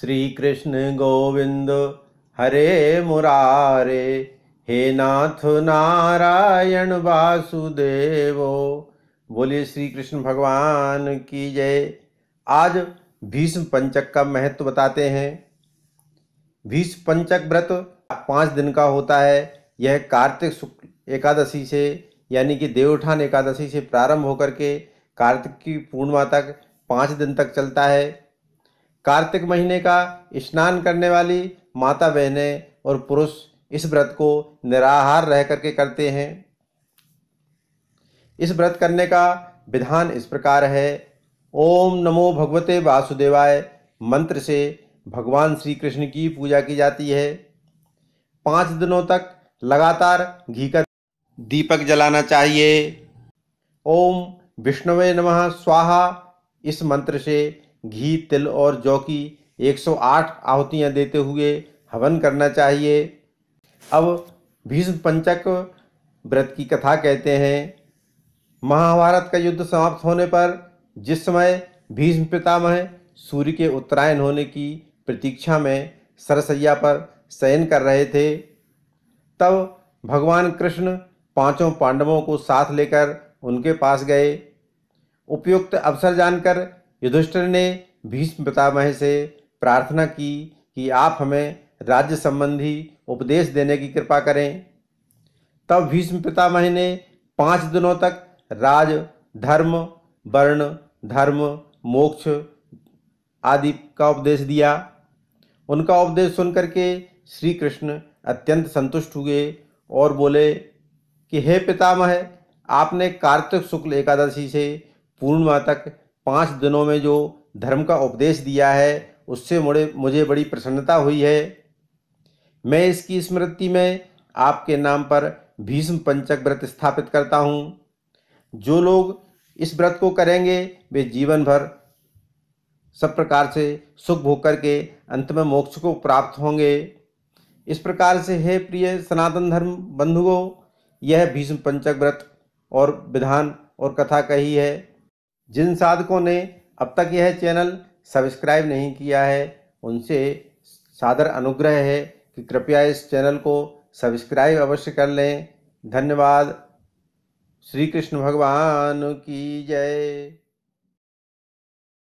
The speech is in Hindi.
श्री कृष्ण गोविंद हरे मुरारे हे नाथ नारायण वासुदेवो बोलिए श्री कृष्ण भगवान की जय आज भीष्म पंचक का महत्व बताते हैं भीष्म पंचक व्रत पाँच दिन का होता है यह कार्तिक शुक्ल एकादशी से यानी कि देवठान एकादशी से प्रारंभ होकर के कार्तिक की पूर्णिमा तक पाँच दिन तक चलता है कार्तिक महीने का स्नान करने वाली माता बहनें और पुरुष इस व्रत को निराहार रह करके करते हैं इस व्रत करने का विधान इस प्रकार है ओम नमो भगवते वासुदेवाय मंत्र से भगवान श्री कृष्ण की पूजा की जाती है पाँच दिनों तक लगातार घी का दीपक जलाना चाहिए ओम विष्णुवे नमः स्वाहा इस मंत्र से घी तिल और जौ की 108 आहुतियाँ देते हुए हवन करना चाहिए अब भीष्म पंचक व्रत की कथा कहते हैं महाभारत का युद्ध समाप्त होने पर जिस समय भीष्म पितामह सूर्य के उत्तरायण होने की प्रतीक्षा में सरसैया पर शयन कर रहे थे तब भगवान कृष्ण पांचों पांडवों को साथ लेकर उनके पास गए उपयुक्त अवसर जानकर युधिष्ठिर ने भीष्म पितामह से प्रार्थना की कि आप हमें राज्य संबंधी उपदेश देने की कृपा करें तब भीष्म पितामह ने पाँच दिनों तक राज धर्म वर्ण धर्म मोक्ष आदि का उपदेश दिया उनका उपदेश सुनकर के श्री कृष्ण अत्यंत संतुष्ट हुए और बोले कि हे पितामह आपने कार्तिक शुक्ल एकादशी से पूर्णिमा तक पाँच दिनों में जो धर्म का उपदेश दिया है उससे मुझे मुझे बड़ी प्रसन्नता हुई है मैं इसकी स्मृति में आपके नाम पर भीष्म पंचक व्रत स्थापित करता हूँ जो लोग इस व्रत को करेंगे वे जीवन भर सब प्रकार से सुख भोग करके अंत में मोक्ष को प्राप्त होंगे इस प्रकार से हे प्रिय सनातन धर्म बंधुओं यह भीष्म पंचक व्रत और विधान और कथा कही है जिन साधकों ने अब तक यह चैनल सब्सक्राइब नहीं किया है उनसे सादर अनुग्रह है कि कृपया इस चैनल को सब्सक्राइब अवश्य कर लें धन्यवाद श्री कृष्ण भगवान की जय